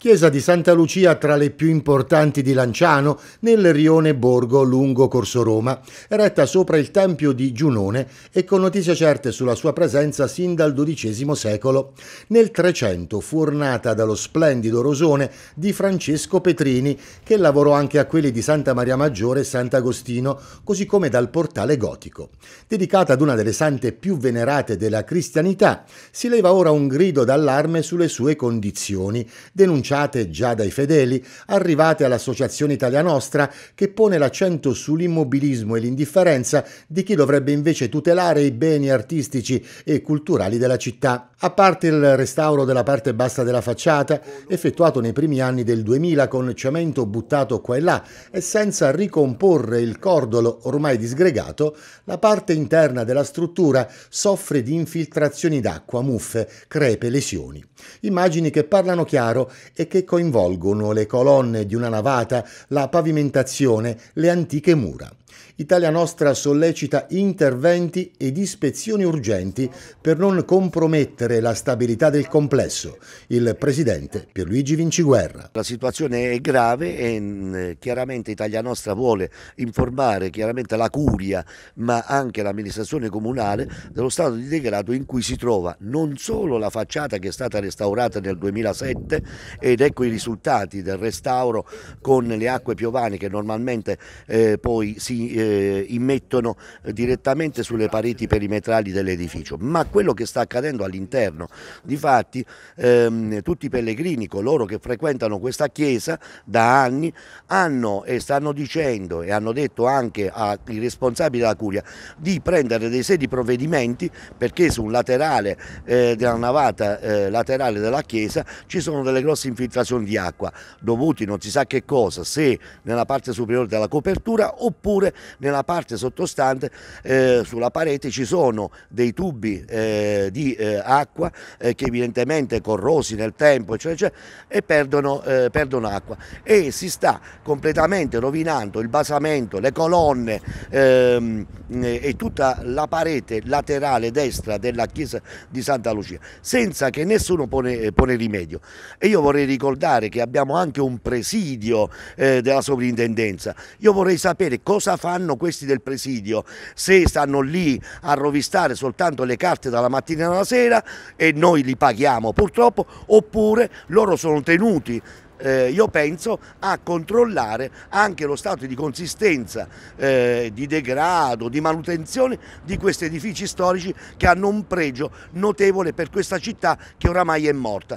Chiesa di Santa Lucia tra le più importanti di Lanciano, nel rione Borgo lungo Corso Roma, eretta sopra il Tempio di Giunone e con notizie certe sulla sua presenza sin dal XII secolo. Nel 300 fu ornata dallo splendido rosone di Francesco Petrini, che lavorò anche a quelli di Santa Maria Maggiore e Sant'Agostino, così come dal portale gotico. Dedicata ad una delle sante più venerate della cristianità, si leva ora un grido d'allarme sulle sue condizioni, denunciando denunciate già dai fedeli, arrivate all'Associazione Italia Nostra che pone l'accento sull'immobilismo e l'indifferenza di chi dovrebbe invece tutelare i beni artistici e culturali della città. A parte il restauro della parte bassa della facciata, effettuato nei primi anni del 2000 con cemento buttato qua e là e senza ricomporre il cordolo ormai disgregato, la parte interna della struttura soffre di infiltrazioni d'acqua, muffe, crepe, lesioni. Immagini che parlano chiaro e che coinvolgono le colonne di una navata, la pavimentazione, le antiche mura. Italia Nostra sollecita interventi ed ispezioni urgenti per non compromettere la stabilità del complesso. Il presidente Pierluigi Vinciguerra. La situazione è grave e mm, chiaramente Italia Nostra vuole informare chiaramente la Curia ma anche l'amministrazione comunale dello stato di degrado in cui si trova non solo la facciata che è stata restaurata nel 2007 ed ecco i risultati del restauro con le acque piovane che normalmente eh, poi si eh, immettono eh, direttamente sulle pareti perimetrali dell'edificio, ma quello che sta accadendo all'interno. Difatti ehm, tutti i pellegrini, coloro che frequentano questa chiesa da anni, hanno e stanno dicendo e hanno detto anche ai responsabili della curia di prendere dei seri provvedimenti perché su un laterale eh, della navata eh, laterale della chiesa ci sono delle grosse infiltrazioni di acqua dovuti non si sa che cosa, se nella parte superiore della copertura oppure oppure nella parte sottostante eh, sulla parete ci sono dei tubi eh, di eh, acqua eh, che evidentemente corrosi nel tempo eccetera, eccetera, e perdono, eh, perdono, acqua e si sta completamente rovinando il basamento, le colonne ehm, e tutta la parete laterale destra della chiesa di Santa Lucia senza che nessuno pone, pone rimedio e io vorrei ricordare che abbiamo anche un presidio eh, della sovrintendenza. Io vorrei sapere cosa fanno questi del presidio se stanno lì a rovistare soltanto le carte dalla mattina alla sera e noi li paghiamo purtroppo oppure loro sono tenuti eh, io penso a controllare anche lo stato di consistenza, eh, di degrado, di manutenzione di questi edifici storici che hanno un pregio notevole per questa città che oramai è morta.